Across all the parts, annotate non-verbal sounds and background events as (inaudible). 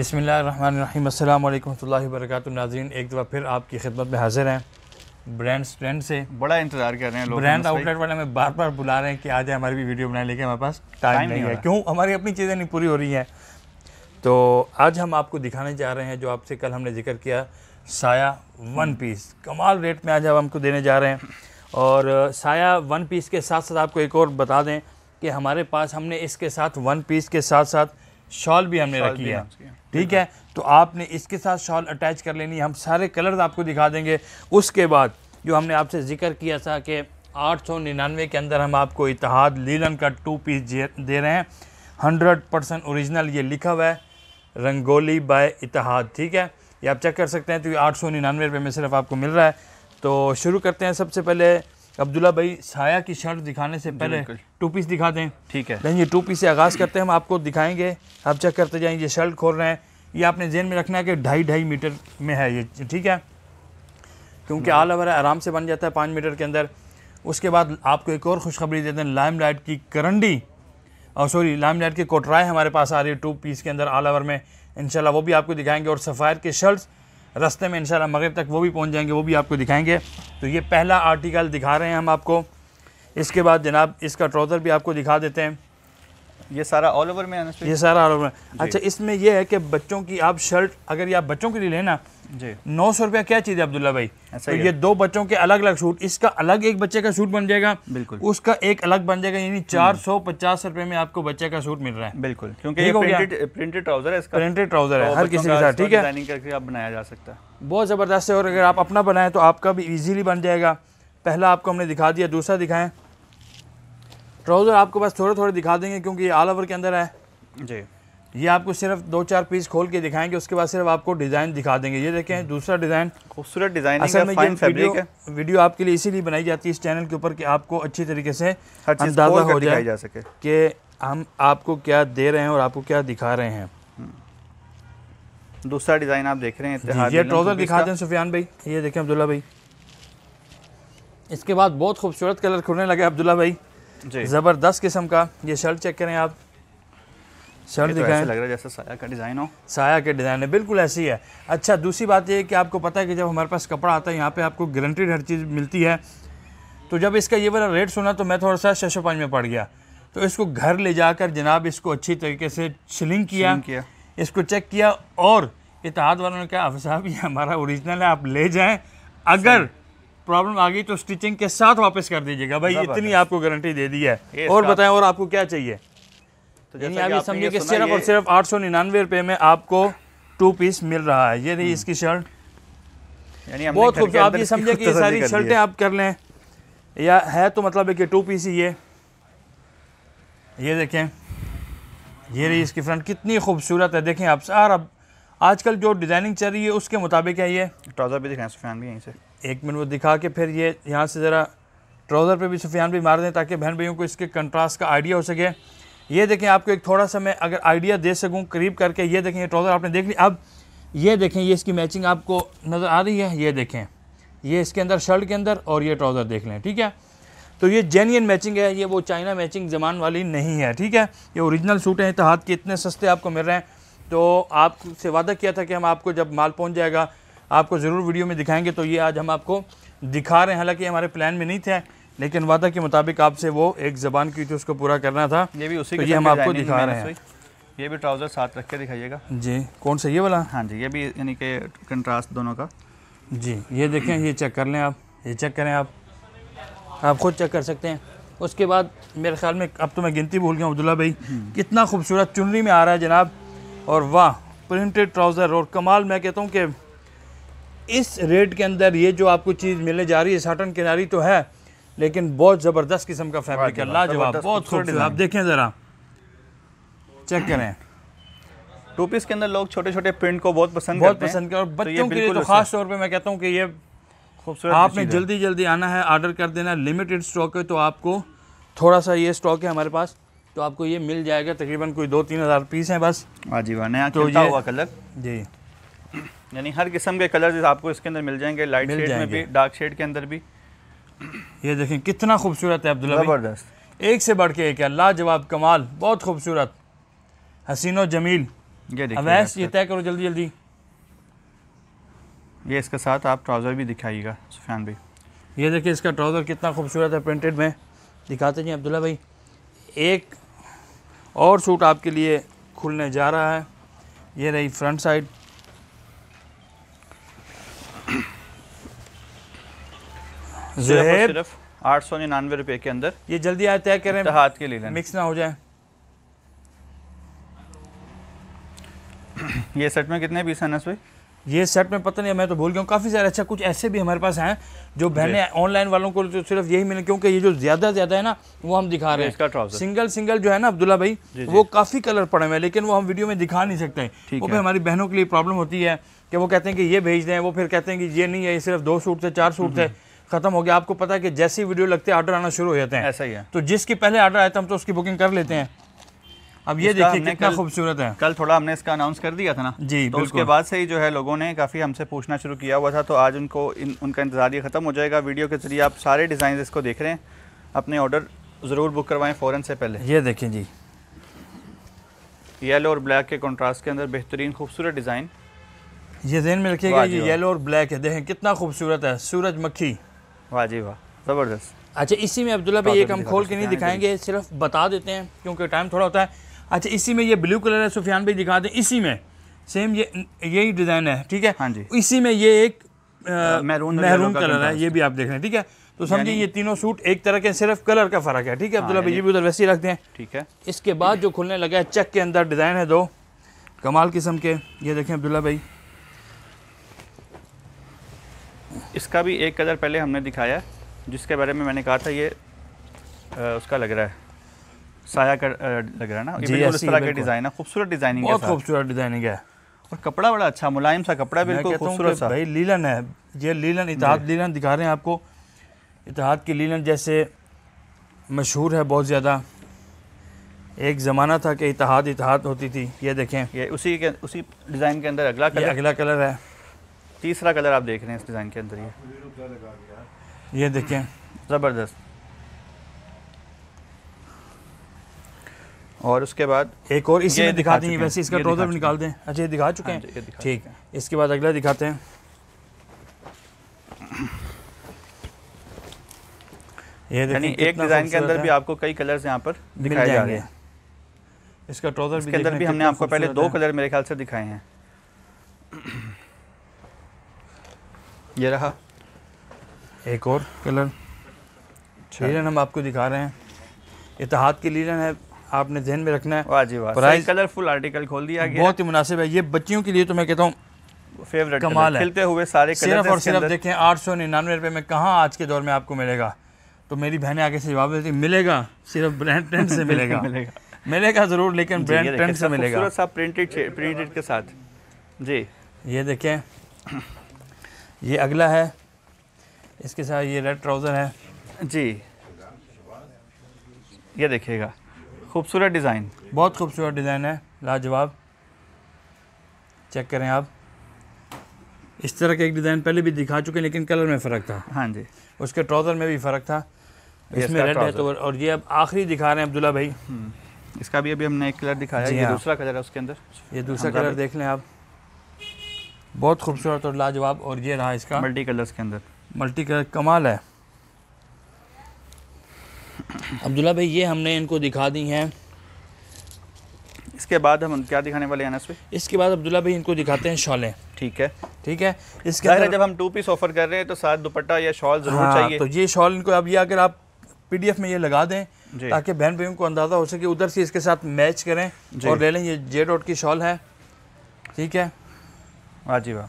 बसमीम् अल्लाम वरक नाजीन एक दफ़ा फिर आपकी खिदमत में हाजिर हैं ब्रांड स्ट्रेंड से बड़ा इंतजार कर रहे हैं लोग ब्रांड आउटलेट वाले हमें बार बार बुला रहे हैं कि आ जाए हमारी भी वीडियो बनाए लेकिन हमारे पास टाइम नहीं है क्यों हमारी अपनी चीज़ें नहीं पूरी हो रही हैं तो आज हम आपको दिखाने जा रहे हैं जो आपसे कल हमने जिक्र किया साया वन पीस कमाल रेट में आज हम हमको देने जा रहे हैं और साया वन पीस के साथ साथ आपको एक और बता दें कि हमारे पास हमने इसके साथ वन पीस के साथ साथ शॉल भी हमने रखी है ठीक है तो आपने इसके साथ शॉल अटैच कर लेनी हम सारे कलर्स आपको दिखा देंगे उसके बाद जो हमने आपसे जिक्र किया था कि आठ सौ निन्यानवे के अंदर हम आपको इतिहाद लीलन का टू पीस दे रहे हैं हंड्रेड परसेंट औरिजिनल ये लिखा हुआ है रंगोली बाय इतिहाद ठीक है ये आप चेक कर सकते हैं तो ये आठ सौ निन्यानवे रुपये में सिर्फ आपको मिल रहा है तो शुरू करते हैं सबसे पहले अब्दुल्ला भाई साया की शर्ट दिखाने से पहले टू पीस दिखा दें ठीक है नहीं ये टू पीस से आगाज़ करते हैं हम आपको दिखाएंगे आप चेक करते जाएंगे शर्ट खोल रहे हैं ये आपने जेन में रखना है कि ढाई ढाई मीटर में है ये ठीक है क्योंकि ऑल हाँ। ओवर आराम से बन जाता है पाँच मीटर के अंदर उसके बाद आपको एक और खुशखबरी देते हैं लाइम लाइट की करंडी और सॉरी लाइम लाइट की कोटराय हमारे पास आ रही है टू पीस के अंदर आल ओवर में इनशाला वो भी आपको दिखाएंगे और सफ़ायर के शर्ट्स रास्ते में इंशाल्लाह मगरब तक वो भी पहुंच जाएंगे वो भी आपको दिखाएंगे तो ये पहला आर्टिकल दिखा रहे हैं हम आपको इसके बाद जनाब इसका ट्राउज़र भी आपको दिखा देते हैं ये सारा ऑल ओवर में ये सारा ऑल ओवर अच्छा इसमें यह है कि बच्चों की आप शर्ट अगर ये आप बच्चों के लिए लेना जी नौ सौ रुपया क्या चीज़ है अब्दुल्ला भाई अच्छा, तो ये दो बच्चों के अलग अलग सूट इसका अलग एक बच्चे का सूट बन जाएगा बिल्कुल उसका एक अलग बन जाएगा यानी हम्म। चार सौ पचास रुपए में आपको बच्चे का सूट मिल रहा है बिल्कुल क्योंकि प्रिंटेड ट्राउजर है तो हर किसी के साथ ठीक है बनाया जा सकता है बहुत ज़बरदस्त है और अगर आप अपना बनाए तो आपका भी इजिली बन जाएगा पहला आपको हमने दिखा दिया दूसरा दिखाए ट्राउज़र आपको बस थोड़े थोड़े दिखा देंगे क्योंकि ये ऑल ओवर के अंदर है जी ये आपको सिर्फ दो चार पीस खोल के दिखाएंगे उसके बाद सिर्फ आपको डिज़ाइन दिखा देंगे ये देखें दूसरा डिज़ाइन खूबसूरत डिज़ाइन असल में ये वीडियो, वीडियो आपके लिए इसीलिए बनाई जाती है इस चैनल के ऊपर कि आपको अच्छी तरीके से अंदाज़ा हो जाए जा सके कि हम आपको क्या दे रहे हैं और आपको क्या दिखा रहे हैं हम्म। दूसरा डिज़ाइन आप देख रहे हैं ये ट्राउज़र दिखा दें सुफियान भाई ये देखें अब्दुल्ला भाई इसके बाद बहुत खूबसूरत कलर खुलने लगे अब्दुल्ला भाई ज़बरदस्त किस्म का ये शर्ट चेक करें आप शर्ट तो दिखाएं लग रहा है जैसा साया का डिज़ाइन हो साया के डिज़ाइन है बिल्कुल ऐसी है अच्छा दूसरी बात ये है कि आपको पता है कि जब हमारे पास कपड़ा आता है यहाँ पे आपको गारंटीड हर चीज़ मिलती है तो जब इसका ये वाला रेट सुना तो मैं थोड़ा सा छः पाँच में पड़ गया तो इसको घर ले जाकर जनाब इसको अच्छी तरीके से छिलिंग किया, इसको चेक किया और इतिहाद वालों ने कहा अफ साहब ये हमारा ओरिजिनल है आप ले जाएं अगर प्रॉब्लम आ गई तो स्टिचिंग के साथ वापस कर दीजिएगा भाई इतनी आपको गारंटी दे दी है और बताएं और आपको क्या चाहिए तो यानी आप समझिए कि सिर्फ और सिर्फ आठ सौ निन्यानवे रुपये में आपको टू पीस मिल रहा है ये रही हम्म। इसकी शर्ट बहुत खूबसूरत आप ये समझे कि सारी शर्टें आप कर लें या है तो मतलब है कि टू पीस ही ये ये देखें ये रही इसकी फ्रंट कितनी खूबसूरत है देखें आप सारा आजकल जो डिज़ाइनिंग चल रही है उसके मुताबिक है ये ट्राउज़र भी दिखाएं सुफियान भी यहीं से एक मिनट वो दिखा के फिर ये यहाँ से ज़रा ट्राउज़र पे भी सुफियान भी मार दें ताकि बहन भाइयों को इसके कंट्रास्ट का आइडिया हो सके ये देखें आपको एक थोड़ा सा मैं अगर आइडिया दे सकूँ करीब करके ये देखें ये ट्राउज़र आपने देख लिया अब ये देखें ये इसकी मैचिंग आपको नज़र आ रही है ये देखें ये इसके अंदर शर्ट के अंदर और ये ट्राउज़र देख लें ठीक है तो ये जेन्यन मैचिंग है ये वो चाइना मैचिंग जमान वाली नहीं है ठीक है ये ओरिजिनल सूट हैं इतिहाद के इतने सस्ते आपको मिल रहे हैं तो आपसे वादा किया था कि हम आपको जब माल पहुंच जाएगा आपको ज़रूर वीडियो में दिखाएंगे तो ये आज हम आपको दिखा रहे हैं हालांकि हमारे प्लान में नहीं थे लेकिन वादा के मुताबिक आपसे वो एक ज़बान की थी उसको पूरा करना था ये भी उसी तो ये हम आपको दिखा रहे हैं ये भी ट्राउज़र साथ रख के दिखाइएगा जी कौन सा ये वाला हाँ जी ये भी यानी कि कंट्रास्ट दोनों का जी ये देखें ये चेक कर लें आप ये चेक करें आप आप खुद चेक कर सकते हैं उसके बाद मेरे ख्याल में अब तो मैं गिनती भूल गया अब्दुल्ला भाई हम्म। कितना खूबसूरत चुनरी में आ रहा है जनाब और वाह प्रिंटेड ट्राउज़र और कमाल मैं कहता हूँ कि इस रेट के अंदर ये जो आपको चीज़ मिलने जा रही है साटन किनारी तो है लेकिन बहुत ज़बरदस्त किस्म का फैब्रिक है लाजवाब बहुत खूबसूरत आप देखें ज़रा चेक करें टू पीस के अंदर लोग छोटे छोटे प्रिंट को बहुत पसंद बहुत पसंद करते हैं और तो बच्चों के लिए तो खास तौर पर मैं कहता हूँ कि ये खूबसूरत आपने जल्दी जल्दी आना है ऑर्डर कर देना लिमिटेड स्टॉक है तो आपको थोड़ा सा ये स्टॉक है हमारे पास तो आपको ये मिल जाएगा तकरीबन कोई दो तीन हज़ार पीस हैं बस हाँ जी वहाँ नया तो ये हुआ कलर जी यानी हर किस्म के कलर्स आपको इसके अंदर मिल जाएंगे लाइट शेड में भी डार्क शेड के अंदर भी ये देखें कितना खूबसूरत है अब्दुल्ला ज़बरदस्त एक से बढ़ के एक है लाजवाब कमाल बहुत खूबसूरत हसीनो जमील ये अवैस ये तय करो जल्दी जल्दी ये इसके साथ आप ट्राउज़र भी दिखाइएगा सुफियान भाई ये देखिए इसका ट्राउज़र कितना खूबसूरत है प्रिंटेड में दिखाते जी अब्दुल्ला भाई एक और सूट आपके लिए खुलने जा रहा है ये रही फ्रंट साइड सिर्फ आठ सौ निन्यानवे रुपए के अंदर ये जल्दी आए तय करें हाथ के लिए मिक्स ना हो जाए ये सेट में कितने पीस हैं नस ये सेट में पता नहीं मैं तो भूल गया हूँ काफ़ी सारे अच्छा कुछ ऐसे भी हमारे पास हैं जो बहने ऑनलाइन वालों को तो सिर्फ यही मिले क्योंकि ये जो ज़्यादा ज़्यादा है ना वो हम दिखा रहे हैं सिंगल सिंगल जो है ना अब्दुल्ला भाई जी, जी। वो काफ़ी कलर पड़े हुए हैं लेकिन वो हम वीडियो में दिखा नहीं सकते वो भी हमारी बहनों के लिए प्रॉब्लम होती है कि वो कहते हैं कि ये भेज दें वो फिर कहते हैं कि ये नहीं है ये सिर्फ दो सूट थे चार सूट थे खत्म हो गया आपको पता है कि जैसी वीडियो लगती है ऑर्डर आना शुरू हो जाते हैं ऐसा ही है तो जिसकी पहले ऑर्डर आया था हम तो उसकी बुकिंग कर लेते हैं अब ये देखिए कितना खूबसूरत है कल थोड़ा हमने इसका अनाउंस कर दिया था ना जी तो उसके बाद से ही जो है लोगों ने काफ़ी हमसे पूछना शुरू किया हुआ था तो आज उनको इन उनका इंतजार ये ख़त्म हो जाएगा वीडियो के जरिए आप सारे डिज़ाइन इसको देख रहे हैं अपने ऑर्डर ज़रूर बुक करवाएं फ़ौरन से पहले ये देखें जी येलो और ब्लैक के कॉन्ट्रास्ट के अंदर बेहतरीन खूबसूरत डिज़ाइन ये जहन में रखिएगा ये येलो और ब्लैक है देखें कितना खूबसूरत है सूरज मक्खी वाह जी वाह ज़बरदस्त अच्छा इसी में अब्दुल्ला भाई एक हम खोल तो के नहीं दिखाएंगे सिर्फ बता देते हैं क्योंकि टाइम थोड़ा होता है अच्छा इसी में ये ब्लू कलर है सुफियान भाई दिखा दें इसी में सेम ये यही डिज़ाइन है ठीक है हाँ जी इसी में ये एक मैरून मैरून कलर है ये भी आप देख रहे हैं ठीक है तो समझिए ये तीनों सूट एक तरह के सिर्फ कलर का फ़र्क है ठीक है हाँ, अब्दुल्ला भाई ये भी उधर वैसे ही रख दें ठीक है इसके बाद जो खुलने लगा है चक के अंदर डिज़ाइन है दो कमाल किस्म के ये देखें अब्दुल्ला भाई इसका भी एक कलर पहले हमने दिखाया जिसके बारे में मैंने कहा था ये आ, उसका लग रहा है साया का लग रहा है ना इस तरह का डिज़ाइन है खूबसूरत डिज़ाइनिंग बहुत खूबसूरत डिज़ाइनिंग है और कपड़ा बड़ा अच्छा मुलायम सा कपड़ा बिल्कुल खूबसूरत सा भाई लीलन है ये लीलन इतिहाद लीलन दिखा रहे हैं आपको इतिहाद की लीलन जैसे मशहूर है बहुत ज़्यादा एक ज़माना था कि इतिहाद इतिहाद होती थी ये देखें ये उसी के उसी डिज़ाइन के अंदर अगला कलर अगला कलर है तीसरा कलर आप देख रहे हैं इस डिज़ाइन के अंदर ये ये देखें ज़बरदस्त और उसके बाद एक और इसी में दिखा देंगे वैसे इसका ट्रोजर भी निकाल दें अच्छा ये दिखा हाँ चुके हैं ठीक है इसके बाद अगला दिखाते हैं ये यानी एक डिज़ाइन के अंदर भी आपको कई कलर्स यहाँ पर दिखाए जा रहे हैं इसका ट्रोजर के अंदर भी हमने आपको पहले दो कलर मेरे ख्याल से दिखाए हैं ये रहा एक और कलर अच्छा। लीलन हम आपको दिखा रहे हैं इतिहाद की लीलन है आपने जहन में रखना है वाजी वाजी। वाह प्राइस कलरफुल आर्टिकल खोल दिया गया बहुत ही मुनासिब है ये बच्चियों के लिए तो मैं कहता हूँ फेवरेट कमाल है खिलते हुए सारे कलर सिर्फ और सिर्फ देखें आठ सौ निन्यानवे रुपये में कहाँ आज के दौर में आपको मिलेगा तो मेरी बहनें आगे से जवाब देती मिलेगा सिर्फ ब्रांड ट्रेंड से (laughs) मिलेगा मिलेगा मिलेगा ज़रूर लेकिन ब्रांड ट्रेंड से मिलेगा प्रिंटेड प्रिंटेड के साथ जी ये देखें ये अगला है इसके साथ ये रेड ट्राउज़र है जी ये देखिएगा खूबसूरत डिज़ाइन बहुत खूबसूरत डिज़ाइन है लाजवाब चेक करें आप इस तरह का एक डिज़ाइन पहले भी दिखा चुके हैं लेकिन कलर में फ़र्क था हाँ जी उसके ट्राउज़र में भी फ़र्क था इसमें रेड है तो और ये अब आखिरी दिखा रहे हैं अब्दुल्ला भाई हम्म। इसका भी अभी हमने एक कलर दिखाया ये हाँ। दूसरा कलर है उसके अंदर ये दूसरा कलर देख लें आप बहुत खूबसूरत और लाजवाब और ये रहा इसका मल्टी कलर्स के अंदर मल्टी कलर कमाल है अब्दुल्ला भाई ये हमने इनको दिखा दी हैं इसके बाद हम क्या दिखाने वाले हैं इसके बाद अब्दुल्ला भाई इनको दिखाते हैं शॉले ठीक है ठीक है इसके अंदर जब हम टू पीस ऑफर कर रहे हैं तो साथ दुपट्टा या शॉल जरूर हाँ, चाहिए तो ये शॉल इनको अब ये अगर आप पीडीएफ में ये लगा दें ताकि बहन भाई को अंदाज़ा हो सके उधर से इसके साथ मैच करें और ले लें ये जे डॉट की शॉल है ठीक है हाँ जी वाह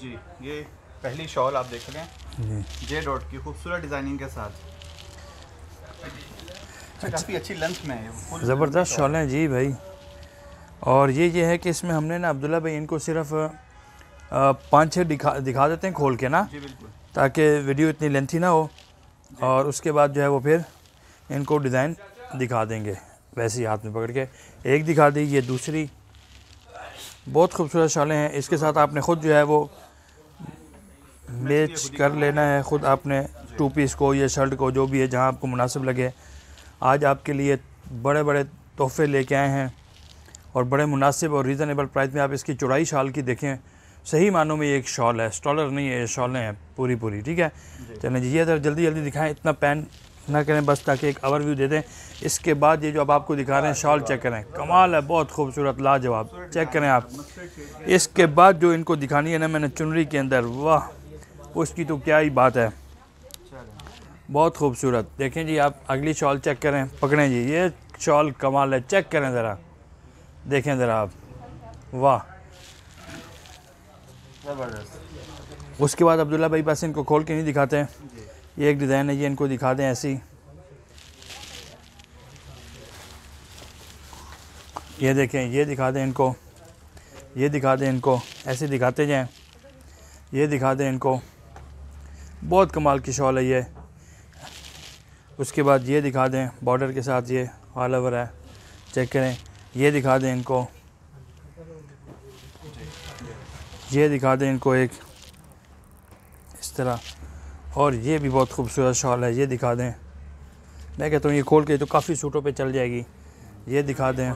जी ये पहली शॉल आप देख जी जे डॉट की खूबसूरत डिज़ाइनिंग के साथ अच्छा। काफ़ी अच्छी लेंथ में है ज़बरदस्त शॉल है जी भाई और ये ये है कि इसमें हमने ना अब्दुल्ला भाई इनको सिर्फ पाँच छः दिखा दिखा देते हैं खोल के ना जी बिल्कुल ताकि वीडियो इतनी लेंथी ना हो और उसके बाद जो है वो फिर इनको डिज़ाइन दिखा देंगे वैसे ही हाथ में पकड़ के एक दिखा दी ये दूसरी बहुत खूबसूरत शालें हैं इसके साथ आपने ख़ुद जो है वो मैच कर लेना है ख़ुद आपने टू पीस को या शर्ट को जो भी है जहाँ आपको मुनासिब लगे आज आपके लिए बड़े बड़े तोहफे लेके आए हैं और बड़े मुनासिब और रीज़नेबल प्राइस में आप इसकी चौड़ाई शाल की देखें सही मानों में ये एक शॉल है स्टॉलर नहीं है ये शॉलें हैं पूरी पूरी ठीक है चलें जी ये जरा जल्दी जल्दी दिखाएं इतना पैन ना करें बस ताकि एक ओवरव्यू दे दें इसके बाद ये जो अब आपको दिखा रहे हैं शॉल चेक करें कमाल है बहुत खूबसूरत लाजवाब चेक करें आप इसके बाद जो इनको दिखानी है ना मैंने चुनरी के अंदर वाह उसकी तो क्या ही बात है बहुत खूबसूरत देखें जी आप अगली शॉल चेक करें पकड़ें जी ये शॉल कमाल है चेक करें ज़रा देखें ज़रा आप वाह उसके बाद अब्दुल्ला भाई पास इनको खोल के नहीं दिखाते हैं ये एक डिज़ाइन है ये इनको दिखा दें ऐसी ये देखें ये दिखा दें इनको ये दिखा दें इनको ऐसे दिखाते जाएं ये दिखा दें इनको बहुत कमाल की शॉल है ये उसके बाद ये दिखा दें बॉर्डर के साथ ये ऑल ओवर है चेक करें ये दिखा दें इनको ये दिखा दें इनको एक इस तरह और ये भी बहुत खूबसूरत शॉल है ये दिखा दें मैं कहता हूँ ये खोल के तो काफ़ी सूटों पे चल जाएगी ये दिखा दें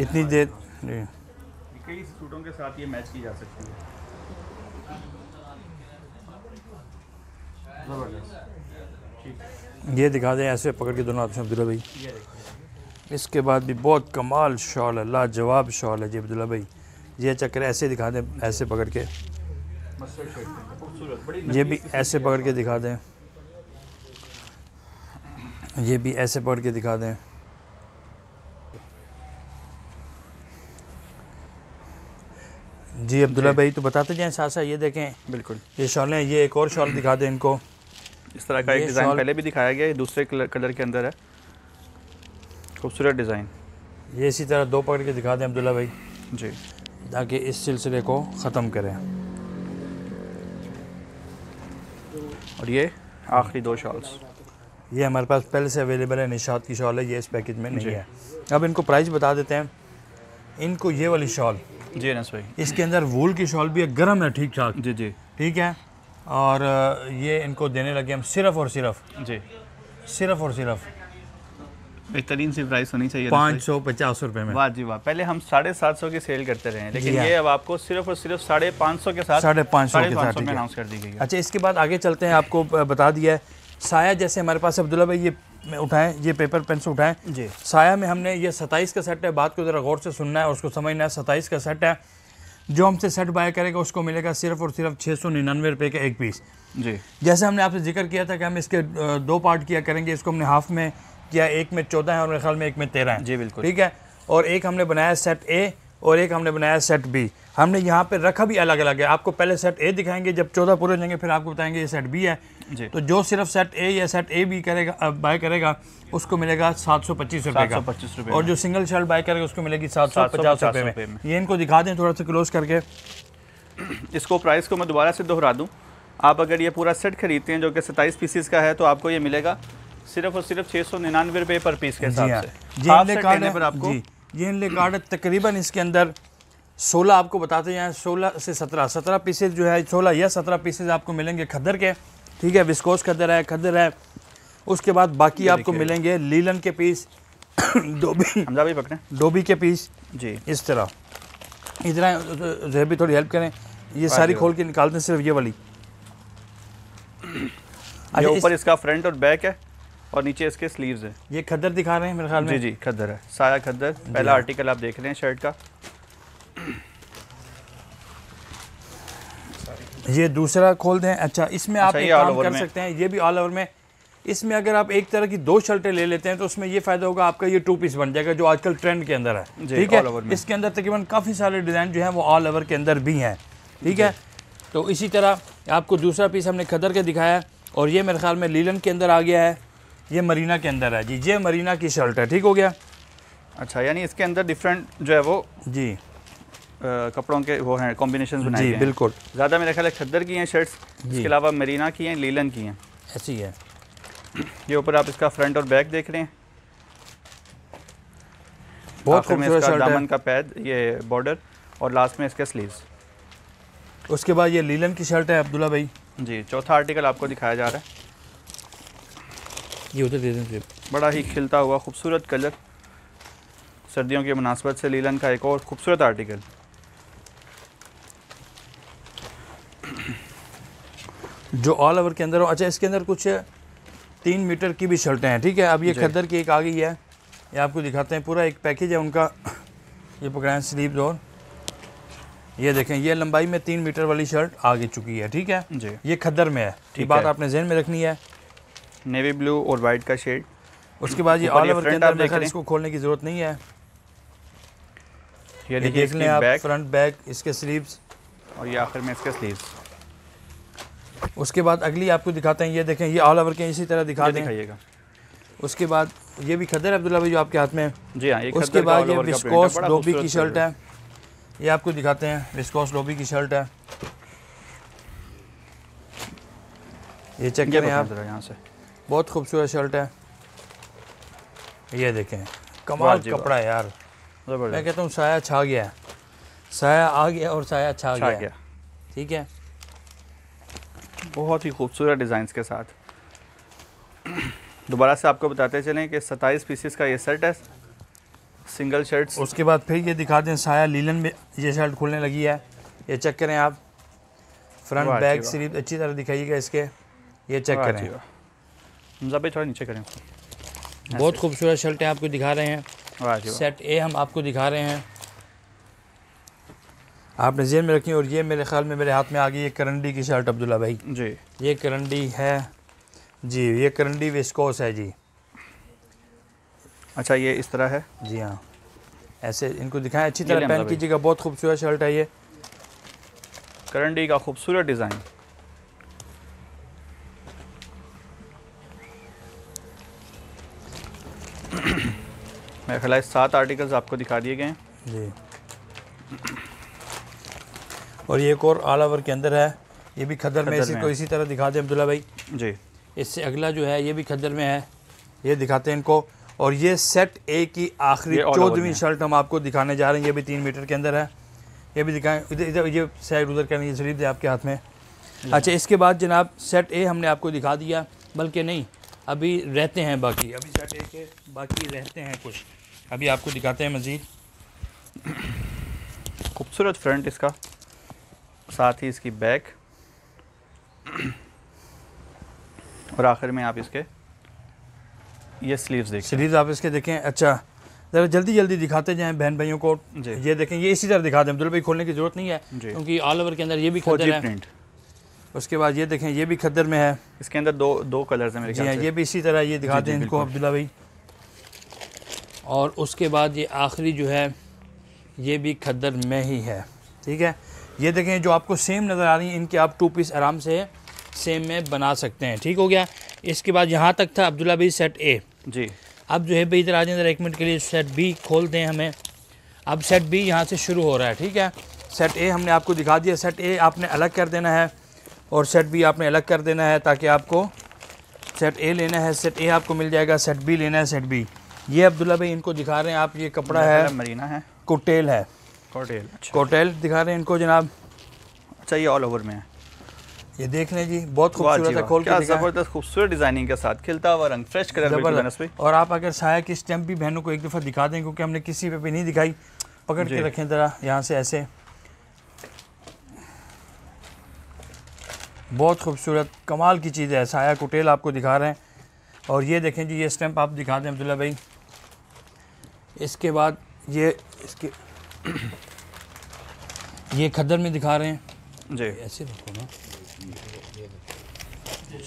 इतनी देर कई सूटों के साथ ये मैच की जा सकती है ये दिखा दें ऐसे पकड़ के दोनों आपसे अब्दुल्ला भाई इसके बाद भी बहुत कमाल शॉल है लाजवाब शॉल है जी अब्दुल्ला भाई ये चक्कर ऐसे दिखा दें ऐसे पकड़ के ये भी ऐसे पकड़ के दिखा दें ये भी ऐसे पकड़ के दिखा दें जी अब्दुल्ला भाई तो बताते जाएं साथ ये देखें बिल्कुल ये शॉलें ये एक और शॉल दिखा दें इनको इस तरह का एक डिज़ाइन पहले भी दिखाया गया है दूसरे कलर के अंदर है खूबसूरत डिज़ाइन ये इसी तरह दो पकड़ के दिखा दें अब्दुल्ला भाई जी ताकि इस सिलसिले को ख़त्म करें और ये आखिरी दो शॉल्स ये हमारे पास पहले से अवेलेबल है निशात की शॉल है ये इस पैकेज में नहीं है अब इनको प्राइस बता देते हैं इनको ये वाली शॉल जी नस भाई इसके अंदर वूल की शॉल भी है गर्म है ठीक ठाक जी जी ठीक है और ये इनको देने लगे हम सिर्फ और सिर्फ जी सिर्फ और सिर्फ बेहतरीन सी प्राइस होनी चाहिए पाँच सौ पचास रुपये में वाह जी वाह पहले हम साढ़े सात सौ की सेल करते रहे लेकिन हाँ। ये अब आपको सिर्फ और सिर्फ साढ़े पाँच सौ के साथ साढ़े पाँच सौ अनाउंस कर दी गई अच्छा इसके बाद आगे चलते हैं आपको बता दिया है साया जैसे हमारे पास अब्दुल्ला भाई ये उठाएं ये पेपर पेन से उठाएं जी साया में हमने ये सत्ताईस का सेट है बात को ज़रा गौर से सुनना है और उसको समझना है सत्ताईस का सेट है जो हमसे सेट बाय करेगा उसको मिलेगा सिर्फ और सिर्फ छः सौ निन्यानवे रुपये का एक पीस जी जैसे हमने आपसे जिक्र किया था कि हम इसके दो पार्ट किया करेंगे इसको हमने हाफ में किया एक में चौदह है और मेरे ख्याल में एक में तेरह है जी बिल्कुल ठीक है और एक हमने बनाया सेट ए और एक हमने बनाया सेट बी हमने यहाँ पे रखा भी अलग अलग है आपको पहले सेट ए दिखाएंगे जब चौदह पूरे हो जाएंगे फिर आपको बताएंगे ये सेट बी है जी। तो जो सिर्फ सेट ए या सेट ए बी करेगा बाय करेगा उसको मिलेगा सात सौ पच्चीस रुपये का पच्चीस रुपये और जो सिंगल शर्ट बाय करेगा उसको मिलेगी सात सौ पचास रुपये में ये इनको दिखा दें थोड़ा सा क्लोज करके इसको प्राइस को मैं दोबारा से दोहरा दूँ आप अगर ये पूरा सेट खरीदते हैं जो कि सत्ताईस पीसीस का है तो आपको ये मिलेगा सिर्फ और सिर्फ छः सौ निन्यानवे रुपये पर पीस के हिसाब हाँ। से जेनले कार्ड पर आपको ये इनले कार्ड तकरीबन इसके अंदर सोलह आपको बताते हैं सोलह से सत्रह सत्रह पीसेज जो है सोलह या सत्रह पीसेज आपको मिलेंगे खदर के ठीक है विस्कोस खदर है खदर है उसके बाद बाकी आपको मिलेंगे लीलन के पीस (coughs) डोबी हमजा पकड़े डोबी के पीस जी इस तरह इतना जो है भी थोड़ी हेल्प करें ये सारी खोल के निकालते हैं सिर्फ ये वाली अच्छा ऊपर इस... इसका फ्रंट और बैक है और नीचे इसके स्लीव्स हैं ये खद्दर दिखा रहे हैं मेरे ख्याल में जी जी खद्दर है सारा खद्दर पहला आर्टिकल आप देख रहे हैं शर्ट का ये दूसरा खोल दें अच्छा इसमें आप अच्छा, एक काम कर सकते हैं ये भी ऑल ओवर में इसमें अगर आप एक तरह की दो शर्टें ले लेते हैं तो उसमें ये फायदा होगा आपका ये टू पीस बन जाएगा जो आजकल ट्रेंड के अंदर है ठीक है इसके अंदर तकरीबन काफ़ी सारे डिज़ाइन जो है वो ऑल ओवर के अंदर भी हैं ठीक है तो इसी तरह आपको दूसरा पीस हमने खदर के दिखाया और ये मेरे ख्याल में लीलन के अंदर आ गया है ये मरीना के अंदर है जी ये मरीना की शर्ट है ठीक हो गया अच्छा यानी इसके अंदर डिफरेंट जो है वो जी आ, कपड़ों के वो हैं कॉम्बिनेशन बनाए जी बिल्कुल ज़्यादा मेरा ख्याल है खद्दर की हैं शर्ट्स इसके अलावा मरीना की हैं लीलन की हैं ऐसी है (clears throat) ये ऊपर आप इसका फ्रंट और बैक देख रहे हैं बहुत खूबसूरत दामन का पैद ये बॉर्डर और लास्ट में इसके स्लीव्स उसके बाद ये लीलन की शर्ट है अब्दुल्ला भाई जी चौथा आर्टिकल आपको दिखाया जा रहा है ये उधर दे दें बड़ा ही खिलता हुआ खूबसूरत कलर सर्दियों के मुनासबत से लीलन का एक और खूबसूरत आर्टिकल जो ऑल ओवर के अंदर हो अच्छा इसके अंदर कुछ तीन मीटर की भी शर्टें हैं ठीक है अब ये खद्दर की एक आ गई है ये आपको दिखाते हैं पूरा एक पैकेज है उनका ये है स्लीप डोर ये देखें ये लंबाई में तीन मीटर वाली शर्ट आ चुकी है ठीक है जी ये खद्दर में है ये बात आपने जहन में रखनी है नेवी ब्लू और वाइट का शेड उसके बाद ये ऑल ओवर के अंदर देखा इसको खोलने की ज़रूरत नहीं है ये देख लें आप फ्रंट बैक इसके स्लीव्स और ये आखिर में इसके स्लीव्स उसके बाद अगली आपको दिखाते हैं ये देखें ये ऑल ओवर के इसी तरह दिखा दिखाइएगा उसके बाद ये भी खदर अब्दुल्ला भाई जो आपके हाथ में है जी हाँ उसके बाद ये विस्कोस डोबी की शर्ट है ये आपको दिखाते हैं विस्कोस डोबी की शर्ट है ये चेक करें आप यहाँ से बहुत खूबसूरत शर्ट है ये देखें कमाल कपड़ा है यार मैं कहता हूँ साया छा गया है साया आ गया और साया छा गया, ठीक है बहुत ही खूबसूरत डिज़ाइंस के साथ दोबारा से आपको बताते चलें कि सत्ताईस पीसेस का ये शर्ट है सिंगल शर्ट उसके बाद फिर ये दिखा दें साया लीलन में ये शर्ट खुलने लगी है ये चेक करें आप फ्रंट बैक स्लीव अच्छी तरह दिखाइएगा इसके ये चेक करें हमजा भाई थोड़ा नीचे करें बहुत खूबसूरत शर्टें आपको दिखा रहे हैं सेट ए हम आपको दिखा रहे हैं आपने जेन में रखी और ये मेरे ख्याल में मेरे हाथ में आ गई ये करंडी की शर्ट अब्दुल्ला भाई जी ये करंडी है जी ये करंडी विस्कोस है जी अच्छा ये इस तरह है जी हाँ ऐसे इनको दिखाएं अच्छी तरह पहन कीजिएगा बहुत खूबसूरत शर्ट है ये करंडी का खूबसूरत डिज़ाइन मेरा ख्याल सात आर्टिकल्स आपको दिखा दिए गए जी और ये एक और ऑल ओवर के अंदर है ये भी खदर में इसी को इसी तरह दिखा दें अब्दुल्ला भाई जी इससे अगला जो है ये भी खदर में है ये दिखाते हैं इनको और ये सेट ए की आखिरी चौदहवीं शर्ट हम आपको दिखाने जा रहे हैं ये भी तीन मीटर के अंदर है ये भी दिखाएं इधर इधर ये साइड उधर करनी शरीफ है आपके हाथ में अच्छा इसके बाद जनाब सेट ए हमने आपको दिखा दिया बल्कि नहीं अभी रहते हैं बाकी अभी सैटरडे के बाकी रहते हैं कुछ अभी आपको दिखाते हैं मज़ीद खूबसूरत फ्रंट इसका साथ ही इसकी बैक और आखिर में आप इसके ये स्लीव्स देखें स्लीव्स आप इसके देखें अच्छा ज़रा जल्दी जल्दी दिखाते जाएँ बहन भाइयों को ये देखें ये इसी तरह दिखा दें अब्दुल भाई खोलने की जरूरत नहीं है क्योंकि ऑल ओवर के अंदर ये भी खोल प्रिंट उसके बाद ये देखें ये भी खद्दर में है इसके अंदर दो दो कलर्स हैं मेरे जी हाँ ये भी इसी तरह ये दिखा दें इनको अब्दुल्ला भाई और उसके बाद ये आखिरी जो है ये भी खद्दर में ही है ठीक है ये देखें जो आपको सेम नज़र आ रही हैं इनके आप टू पीस आराम से सेम में बना सकते हैं ठीक हो गया इसके बाद यहाँ तक था अब्दुल्ला भाई सेट ए जी अब जो है भाई इधर आ जाए एक मिनट के लिए सेट बी खोल दें हमें अब सेट बी यहाँ से शुरू हो रहा है ठीक है सेट ए हमने आपको दिखा दिया सेट ए आपने अलग कर देना है और सेट बी आपने अलग कर देना है ताकि आपको सेट ए लेना है सेट ए आपको मिल जाएगा सेट बी लेना है सेट बी ये अब्दुल्ला भाई इनको दिखा रहे हैं आप ये कपड़ा है मरीना है कोटेल है कोटेल अच्छा। कोटेल दिखा रहे हैं इनको जनाब अच्छा ये ऑल ओवर में है ये देख लें जी बहुत खूबसूरत है खोल के ज़बरदस्त खूबसूरत डिज़ाइनिंग के साथ खिलता हुआ रंग फ्रेश कलर जबरदस्त और आप अगर साया की स्टैम्प भी बहनों को एक दफ़ा दिखा दें क्योंकि हमने किसी पे भी नहीं दिखाई पकड़ के रखें ज़रा यहाँ से ऐसे बहुत खूबसूरत कमाल की चीज़ है साया कुटेल आपको दिखा रहे हैं और ये देखें जी ये स्टैम्प आप दिखा दें अब्दुल्ला भाई इसके बाद ये इसके (clears throat) ये खद्दर में दिखा रहे हैं जी ऐसे रखो ना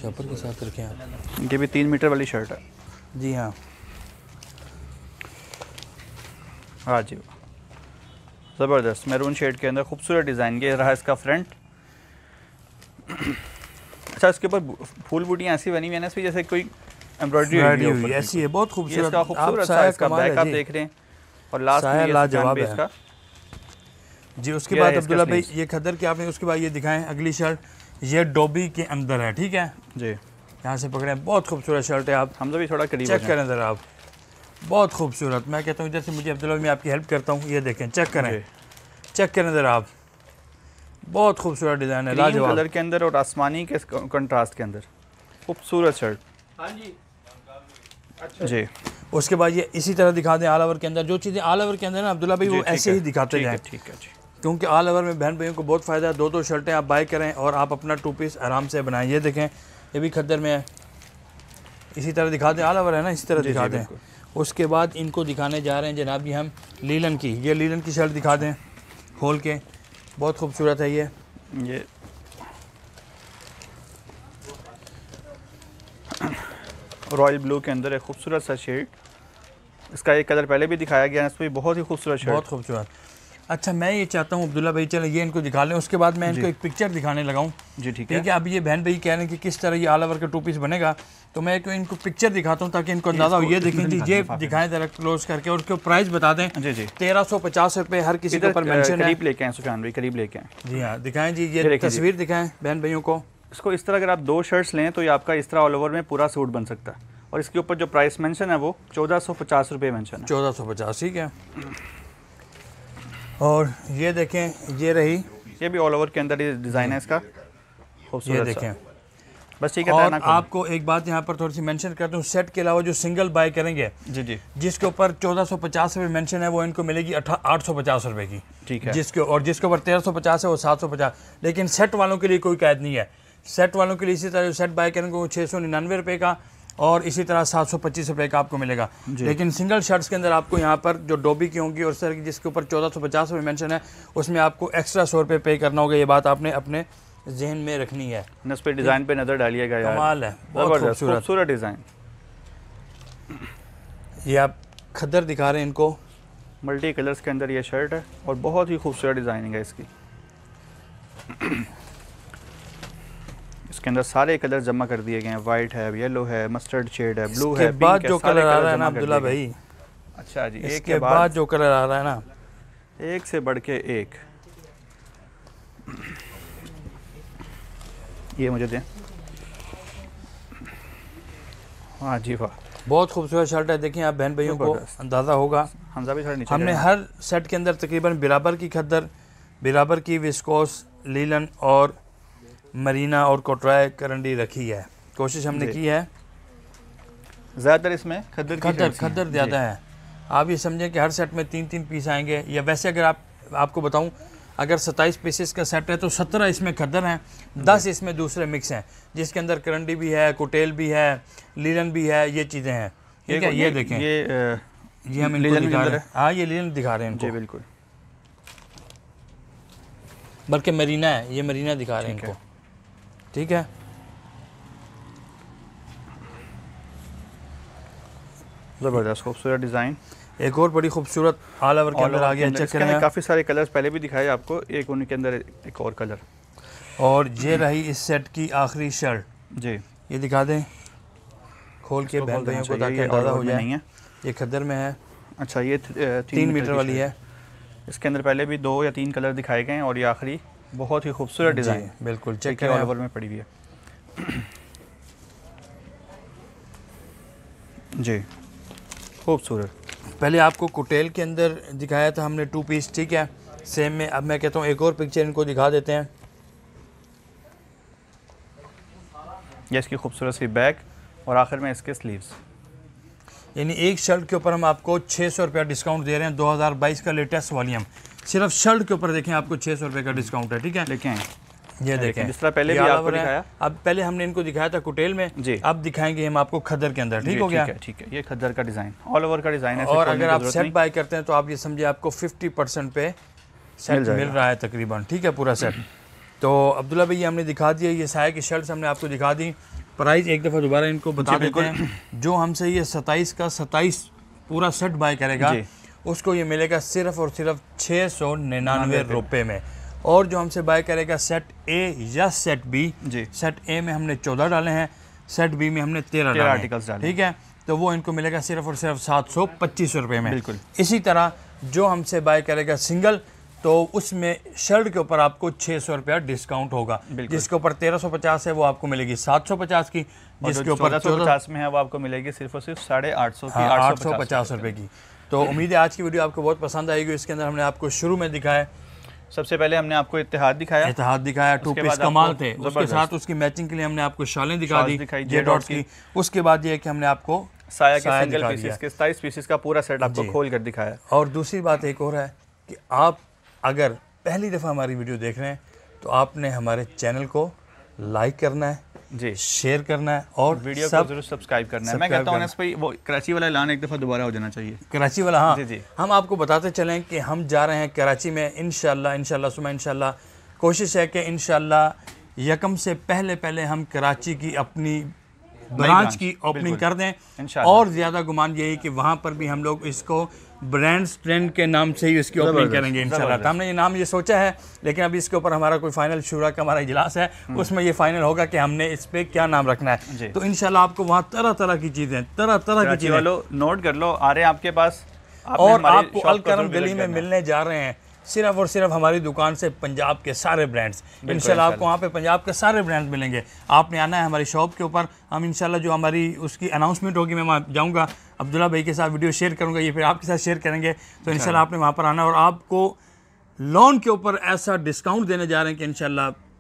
छापर के साथ रखें आप ये भी तीन मीटर वाली शर्ट है जी हाँ हाँ जी ज़बरदस्त मैरून शेड के अंदर खूबसूरत डिज़ाइन ये रहा इसका फ्रंट अच्छा इसके ऊपर फूल बूटियाँ ऐसी बनी हुई है ना जैसे कोई एम्ब्रॉयडरी हुई ऐसी है बहुत खूबसूरत खूबसूरत इसका बैकअप देख रहे हैं और लास्ट में लाजवाब है इसका जी उसके बाद अब्दुल्ला भाई ये खदर के आपने उसके बाद ये दिखाएं अगली शर्ट ये डोबी के अंदर है ठीक है जी यहाँ से पकड़ें बहुत खूबसूरत शर्ट है आप हम भी थोड़ा करीब चेक करें ज़रा आप बहुत खूबसूरत मैं कहता हूँ इधर से मुझे अब्दुल्ला भाई मैं आपकी हेल्प करता हूँ ये देखें चेक करें चेक करें ज़रा आप बहुत खूबसूरत डिज़ाइन है लाजवाब कलर के अंदर और आसमानी के कंट्रास्ट के अंदर खूबसूरत शर्ट हाँ जी अच्छा जी उसके बाद ये इसी तरह दिखा दें आल ओवर के अंदर जो चीज़ें आल ओवर के अंदर ना अब्दुल्ला भाई वो ऐसे ही दिखाते हैं ठीक है जी क्योंकि आल ओवर में बहन भाइयों को बहुत फ़ायदा है दो दो शर्टें आप बाय करें और आप अपना टू पीस आराम से बनाएं ये देखें ये भी खद्दर में है इसी तरह दिखा दें आल ओवर है ना इसी तरह दिखा दें उसके बाद इनको दिखाने जा रहे हैं जनाब जी हम लीलन की ये लीलन की शर्ट दिखा दें खोल के बहुत खूबसूरत है ये ये रॉयल ब्लू के अंदर एक खूबसूरत सा शेड इसका एक कलर पहले भी दिखाया गया है इसमें बहुत ही खूबसूरत शेड बहुत खूबसूरत अच्छा मैं ये चाहता हूँ अब्दुल्ला भाई चले ये इनको दिखा लें उसके बाद मैं इनको एक पिक्चर दिखाने लगाऊँ जी ठीक है ठीक है अभी ये बहन भाई कह रहे हैं कि किस तरह ये आल ओवर का टू पीस बनेगा तो मैं एक इनको पिक्चर दिखाता हूँ ताकि इनको अंदाजा हो ये देखें जी ये दिखाएं जरा क्लोज करके और उसके प्राइस बता दें जी जी तेरह सौ पचास रुपये हर किसी के ऊपर करीब लेके आए सुफान भाई करीब लेके आए जी हाँ दिखाएं जी ये तस्वीर दिखाएं बहन भाइयों को इसको इस तरह अगर आप दो शर्ट्स लें तो ये आपका इस तरह ऑल ओवर में पूरा सूट बन सकता है और इसके ऊपर जो प्राइस मेंशन है वो चौदह सौ पचास रुपये मेंशन है चौदह सौ पचास ठीक है और ये देखें ये रही ये भी ऑल ओवर के अंदर डिज़ाइन है इसका ये देखें बस ठीक है और आपको एक बात यहाँ पर थोड़ी सी मेंशन करता हूँ सेट के अलावा जो सिंगल बाय करेंगे जी जी जिसके ऊपर चौदह सौ पचास रुपये मैंशन है वो इनको मिलेगी आठ सौ पचास रुपये की ठीक है जिसके और जिसके ऊपर तेरह सौ पचास है वो सात सौ पचास लेकिन सेट वालों के लिए कोई कैद नहीं है सेट वालों के लिए इसी तरह जो सेट बाय करेंगे वो छः सौ निन्यानवे रुपये का और इसी तरह सात सौ पच्चीस रुपये का आपको मिलेगा लेकिन सिंगल शर्ट्स के अंदर आपको यहाँ पर जो डोबी की होंगी और सर जिसके ऊपर चौदह सौ पचास रुपये मैंशन है उसमें आपको एक्स्ट्रा सौ रुपये पे करना होगा ये बात आपने अपने जहन में रखनी है डिज़ाइन पर नज़र डालिएगा कमाल है खूबसूरत डिज़ाइन ये आप खदर दिखा रहे हैं इनको मल्टी कलर्स के अंदर ये शर्ट है और बहुत ही खूबसूरत डिज़ाइनिंग है इसकी इसके अंदर सारे कलर जमा कर दिए गए हैं वाइट है येलो है मस्टर्ड शेड है ब्लू है बाद जो कलर आ रहा है ना अब्दुल्ला भाई अच्छा जी एक के बाद जो कलर आ रहा है ना एक से बढ़ के एक ये मुझे दें हाँ जी वाह बहुत खूबसूरत शर्ट है देखें आप बहन भाइयों को अंदाज़ा होगा हमजा भी नीचे हमने हर सेट के अंदर तकरीबन बराबर की खद्दर बराबर की विस्कोस लीलन और मरीना और कोटराय करंडी रखी है कोशिश हमने की है ज़्यादातर इसमें खदर खदर खदर ज़्यादा है आप ये समझें कि हर सेट में तीन तीन पीस आएंगे या वैसे अगर आप आपको बताऊं अगर 27 पीसेस का सेट है तो 17 इसमें खदर हैं 10 इसमें दूसरे मिक्स हैं जिसके अंदर करंडी भी है कुटेल भी है लीलन भी है ये चीज़ें हैं ठीक है ये, देखें ये ये हम लीलन दिखा रहे हैं हाँ ये लीलन दिखा रहे हैं जी बिल्कुल बल्कि मरीना है ये मरीना दिखा रहे हैं इनको ठीक है ज़बरदस्त खूबसूरत डिज़ाइन एक और बड़ी खूबसूरत ऑल ओवर के अंदर आ गया चेक करें काफ़ी सारे कलर्स पहले भी दिखाए आपको एक उनके अंदर एक और कलर और ये रही इस सेट की आखिरी शर्ट जी ये दिखा दें खोल के बहन भाइयों को ताकि अंदाज़ा हो जाए ये खद्दर में है अच्छा ये तीन मीटर वाली है इसके अंदर पहले भी दो या तीन कलर दिखाए गए हैं और ये आखिरी बहुत ही खूबसूरत डिज़ाइन बिल्कुल चेक अवेलेबल में पड़ी हुई है जी खूबसूरत पहले आपको कुटेल के अंदर दिखाया था हमने टू पीस ठीक है सेम में अब मैं कहता हूँ एक और पिक्चर इनको दिखा देते हैं ये इसकी खूबसूरत सी बैक और आखिर में इसके स्लीव्स यानी एक शर्ट के ऊपर हम आपको छः सौ रुपया डिस्काउंट दे रहे हैं 2022 का लेटेस्ट वॉल्यूम सिर्फ शर्ट के ऊपर देखें आपको छह सौ रुपए का डिस्काउंट है ठीक है लेके आए ये देखें जिस तरह पहले भी आपको दिखाया अब पहले हमने इनको दिखाया था कुटेल में जी अब दिखाएंगे हम आपको खदर के अंदर ठीक हो गया ठीक है ये खदर का डिज़ाइन ऑल ओवर का डिज़ाइन है और अगर आप सेट बाय करते हैं तो आप ये समझिए आपको फिफ्टी परसेंट पे सेट मिल रहा है तकरीबन ठीक है पूरा सेट तो अब्दुल्ला भाई हमने दिखा दिया ये साय की शर्ट हमने आपको दिखा दी प्राइस एक दफ़ा दोबारा इनको बता देते हैं जो हमसे ये सताइस का सताइस पूरा सेट बाय करेगा उसको ये मिलेगा सिर्फ और सिर्फ छः सौ निन्यानवे रुपये में और जो हमसे बाय करेगा सेट ए या सेट बी जी सेट ए में हमने चौदह डाले हैं सेट बी में हमने तेरह आर्टिकल्स डाले ठीक है तो वो इनको मिलेगा सिर्फ और सिर्फ सात सौ पच्चीस रुपये में बिल्कुल इसी तरह जो हमसे बाय करेगा सिंगल तो उसमें शर्ट के ऊपर आपको छः सौ रुपया डिस्काउंट होगा जिसके ऊपर तेरह सौ पचास है वो आपको मिलेगी सात सौ पचास की जिसके ऊपर चौदह सौ पचास में है वो आपको मिलेगी सिर्फ और सिर्फ साढ़े आठ सौ हाँ, आठ सौ पचास रुपये की तो उम्मीद है आज की वीडियो आपको बहुत पसंद आएगी इसके अंदर हमने आपको शुरू में दिखाया सबसे पहले हमने आपको इतिहाद दिखाया इतिहाद दिखाया टू पीस कमाल थे उसके साथ उसकी मैचिंग के लिए हमने आपको शालें दिखा दी जे डॉट की उसके बाद ये कि हमने आपको साया के सिंगल पीसेस के पीसेस का पूरा सेट आपको खोल कर दिखाया और दूसरी बात एक और है कि आप अगर पहली दफ़ा हमारी वीडियो देख रहे हैं तो आपने हमारे चैनल को लाइक करना है जी शेयर करना है और वीडियो सब, को जरूर सब्सक्राइब करना है मैं कहता हूँ पर वो कराची वाला ऐलान एक दफ़ा दोबारा हो जाना चाहिए कराची वाला हाँ जी जी हम आपको बताते चलें कि हम जा रहे हैं कराची में इन शाह सुबह इन कोशिश है कि इन यकम से पहले पहले हम कराची की अपनी ब्रांच की ओपनिंग कर दें और ज़्यादा गुमान यही कि वहाँ पर भी हम लोग इसको ब्रांड्स ट्रेंड के नाम से ही इसकी ओपनिंग करेंगे इंशाल्लाह हमने ये नाम ये सोचा है लेकिन अभी इसके ऊपर हमारा कोई फाइनल शुरा का हमारा इजलास है हम्म। उसमें ये फाइनल होगा कि हमने इस पर क्या नाम रखना है तो इनशाला आपको वहाँ तरह तरह की चीज़ें तरह तरह की चीज़ें नोट कर लो आ रहे हैं आपके पास और आपको अलकरम तो गली में मिलने जा रहे हैं सिर्फ और सिर्फ हमारी दुकान से पंजाब के सारे ब्रांड्स इनशाला आपको वहाँ पे पंजाब के सारे ब्रांड्स मिलेंगे आपने आना है हमारी शॉप के ऊपर हम इनशाला जो हमारी उसकी अनाउंसमेंट होगी मैं वहाँ जाऊँगा अब्दुल्ला भाई के साथ वीडियो शेयर करूँगा ये फिर आपके साथ शेयर करेंगे तो इन आपने वहाँ पर आना और आपको लोन के ऊपर ऐसा डिस्काउंट देने जा रहे हैं कि इन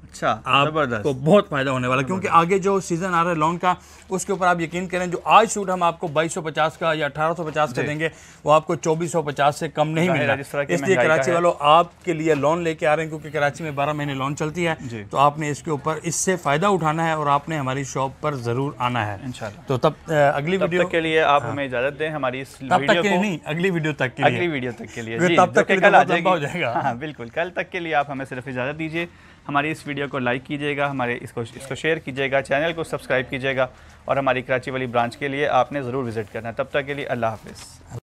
अच्छा आपको बहुत फायदा होने वाला क्योंकि आगे जो सीजन आ रहा है लॉन्ग का उसके ऊपर आप यकीन करें जो आज शूट हम आपको 2250 का या 1850 का देंगे वो आपको 2450 से कम नहीं मिलेगा इसलिए कराची वालों आपके लिए लोन लेके आ रहे हैं क्योंकि कराची में बारह महीने लोन चलती है तो आपने इसके ऊपर इससे फायदा उठाना है और आपने हमारी शॉप पर जरूर आना है तो तब अगली वीडियो के लिए आप हाँ। हमें इजाजत दें हमारी तब तक के नहीं अगली वीडियो तक के अगली वीडियो तक के लिए तब तक तो जाएगा हाँ, बिल्कुल कल तक के लिए आप हमें सिर्फ इजाजत दीजिए हमारी इस वीडियो को लाइक कीजिएगा हमारे इसको इसको शेयर कीजिएगा चैनल को सब्सक्राइब कीजिएगा और हमारी कराची वाली ब्रांच के लिए आपने ज़रूर विज़िट करना तब तक के लिए अल्लाह हाफिज़